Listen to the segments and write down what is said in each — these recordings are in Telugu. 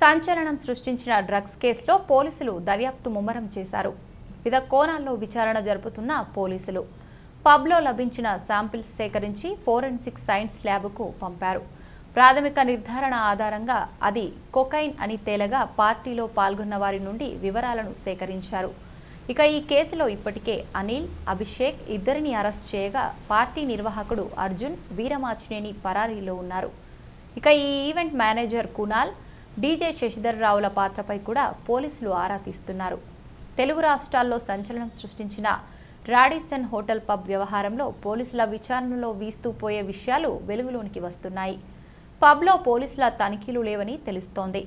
సంచలనం సృష్టించిన డ్రగ్స్ కేసులో పోలీసులు దర్యాప్తు ముమ్మరం చేశారు వివిధ కోణాల్లో విచారణ జరుపుతున్న పోలీసులు పబ్లో లభించిన శాంపిల్స్ సేకరించి ఫోరెన్సిక్ సైన్స్ ల్యాబ్కు పంపారు ప్రాథమిక నిర్ధారణ ఆధారంగా అది కొకైన్ అని తేలగా పార్టీలో పాల్గొన్న వారి నుండి వివరాలను సేకరించారు ఇక ఈ కేసులో ఇప్పటికే అనిల్ అభిషేక్ ఇద్దరిని అరెస్ట్ చేయగా పార్టీ నిర్వాహకుడు అర్జున్ వీరమాచినేని పరారీలో ఉన్నారు ఇక ఈ event manager Kunal DJ Shashidhar రావుల పాత్రపై కూడా పోలీసులు ఆరా తీస్తున్నారు తెలుగు రాష్ట్రాల్లో సంచలనం సృష్టించిన రాడిసన్ హోటల్ పబ్ వ్యవహారంలో పోలీసుల విచారణలో వీస్తూ పోయే విషయాలు వెలుగులోనికి వస్తున్నాయి పబ్లో పోలీసుల తనిఖీలు లేవని తెలుస్తోంది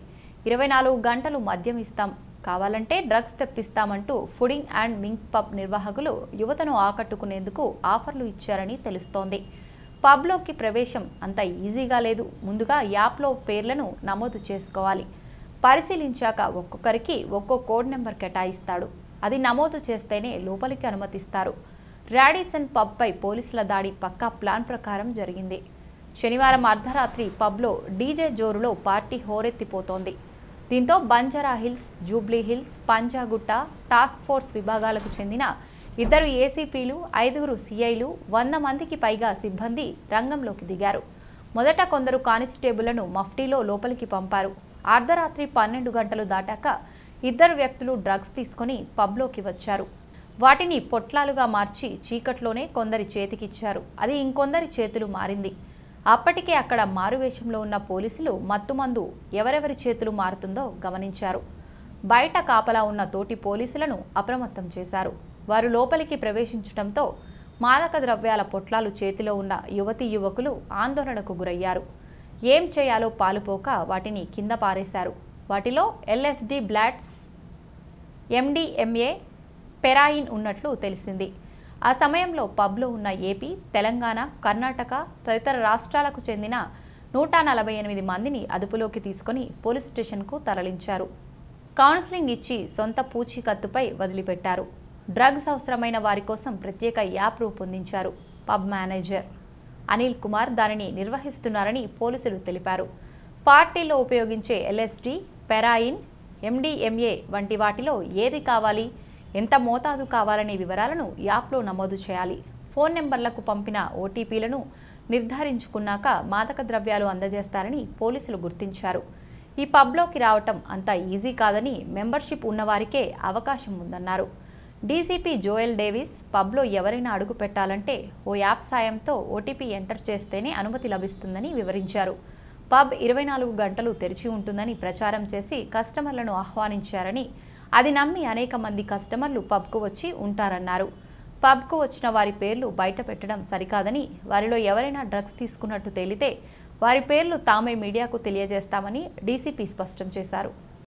ఇరవై నాలుగు గంటలు మద్యం ఇస్తాం కావాలంటే డ్రగ్స్ తెప్పిస్తామంటూ ఫుడింగ్ అండ్ మింక్ పబ్ నిర్వాహకులు యువతను ఆకట్టుకునేందుకు ఆఫర్లు ఇచ్చారని తెలుస్తోంది పబ్లోకి ప్రవేశం అంత ఈజీగా లేదు ముందుగా యాప్లో పేర్లను నమోదు చేసుకోవాలి పరిశీలించాక ఒక్కొక్కరికి ఒక్కో కోడ్ నెంబర్ కేటాయిస్తాడు అది నమోదు చేస్తేనే లోపలికి అనుమతిస్తారు ర్యాడీసన్ పబ్పై పోలీసుల దాడి పక్కా ప్లాన్ ప్రకారం జరిగింది శనివారం అర్ధరాత్రి పబ్లో డీజే జోరులో పార్టీ హోరెత్తిపోతోంది దీంతో Banjara Hills Jubilee Hills Panjagutta task force విభాగాలకు చెందిన ఇద్దరు ఏసీపీలు ఐదుగురు సీఐలు వంద మందికి పైగా సిబ్బంది రంగంలోకి దిగారు మొదట కొందరు కానిస్టేబుళ్లను మఫ్టీలో లోపలికి పంపారు అర్ధరాత్రి పన్నెండు గంటలు దాటాక ఇద్దరు వ్యక్తులు డ్రగ్స్ తీసుకుని పబ్లోకి వచ్చారు వాటిని పొట్లాలుగా మార్చి చీకట్లోనే కొందరి చేతికిచ్చారు అది ఇంకొందరి చేతులు మారింది అప్పటికే అక్కడ మారువేషంలో ఉన్న పోలీసులు మత్తుమందు ఎవరెవరి చేతులు మారుతుందో గమనించారు బయట కాపలా ఉన్న తోటి పోలీసులను అప్రమత్తం చేశారు వారు లోపలికి ప్రవేశించడంతో మాదక ద్రవ్యాల పొట్లాలు చేతిలో ఉన్న యువతి యువకులు ఆందోళనకు గురయ్యారు ఏం చేయాలో పాలుపోక వాటిని కింద పారేశారు వాటిలో ఎల్ఎస్డి బ్లాట్స్ ఎండిఎంఏ పెరాయిన్ ఉన్నట్లు తెలిసింది ఆ సమయంలో పబ్లో ఉన్న ఏపీ తెలంగాణ కర్ణాటక తదితర రాష్ట్రాలకు చెందిన నూట నలభై ఎనిమిది మందిని అదుపులోకి తీసుకుని పోలీస్ స్టేషన్కు తరలించారు కౌన్సిలింగ్ ఇచ్చి సొంత పూచీకత్తుపై వదిలిపెట్టారు డ్రగ్స్ అవసరమైన వారి కోసం ప్రత్యేక యాప్ రూపొందించారు పబ్ మేనేజర్ అనిల్ కుమార్ దానిని నిర్వహిస్తున్నారని పోలీసులు తెలిపారు పార్టీలో ఉపయోగించే ఎల్ఎస్డి పెరాయిన్ ఎండిఎంఏ వంటి వాటిలో ఏది కావాలి ఎంత మోతాదు కావాలనే వివరాలను యాప్లో నమోదు చేయాలి ఫోన్ నెంబర్లకు పంపిన ఓటీపీలను నిర్ధారించుకున్నాక మాదక ద్రవ్యాలు అందజేస్తారని పోలీసులు గుర్తించారు ఈ పబ్లోకి రావటం అంత ఈజీ కాదని మెంబర్షిప్ ఉన్నవారికే అవకాశం ఉందన్నారు డీసీపీ జోయల్ డేవిస్ పబ్లో ఎవరైనా అడుగు పెట్టాలంటే ఓ యాప్ సాయంతో ఓటీపీ ఎంటర్ చేస్తేనే అనుమతి లభిస్తుందని వివరించారు పబ్ ఇరవై నాలుగు గంటలు తెరిచి ఉంటుందని ప్రచారం చేసి కస్టమర్లను ఆహ్వానించారని అది నమ్మి అనేక మంది కస్టమర్లు పబ్కు వచ్చి ఉంటారన్నారు పబ్కు వచ్చిన వారి పేర్లు బయట పెట్టడం సరికాదని వారిలో ఎవరైనా డ్రగ్స్ తీసుకున్నట్టు తేలితే వారి పేర్లు తామే మీడియాకు తెలియజేస్తామని డీసీపీ స్పష్టం చేశారు